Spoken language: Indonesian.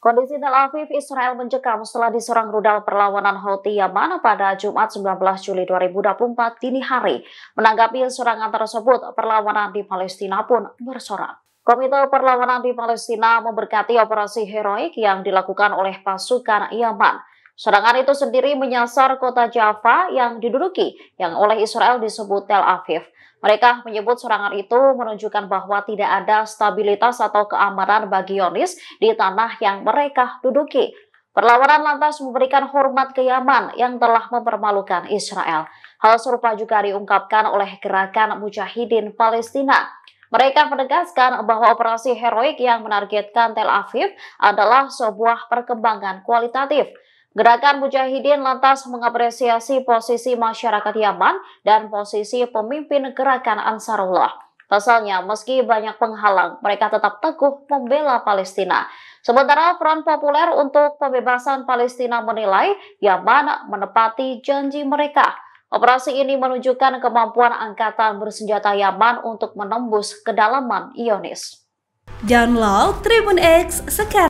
Kondisi Tel Aviv, Israel mencekam setelah diserang rudal perlawanan Houthi Yaman pada Jumat 19 Juli 2024 dini hari. Menanggapi serangan tersebut, perlawanan di Palestina pun bersorak. Komite Perlawanan di Palestina memberkati operasi heroik yang dilakukan oleh pasukan Yaman. Serangan itu sendiri menyasar kota Java yang diduduki yang oleh Israel disebut Tel Aviv. Mereka menyebut serangan itu menunjukkan bahwa tidak ada stabilitas atau keamanan bagi Yonis di tanah yang mereka duduki. Perlawanan lantas memberikan hormat ke Yaman yang telah mempermalukan Israel. Hal serupa juga diungkapkan oleh gerakan mujahidin Palestina mereka menegaskan bahwa operasi heroik yang menargetkan Tel Aviv adalah sebuah perkembangan kualitatif. Gerakan Mujahidin lantas mengapresiasi posisi masyarakat Yaman dan posisi pemimpin gerakan Ansarullah. Pasalnya, meski banyak penghalang, mereka tetap teguh membela Palestina. Sementara peran Populer untuk Pembebasan Palestina menilai Yaman menepati janji mereka. Operasi ini menunjukkan kemampuan Angkatan Bersenjata Yaman untuk menembus kedalaman Ionis. Download Tribun X sekarang.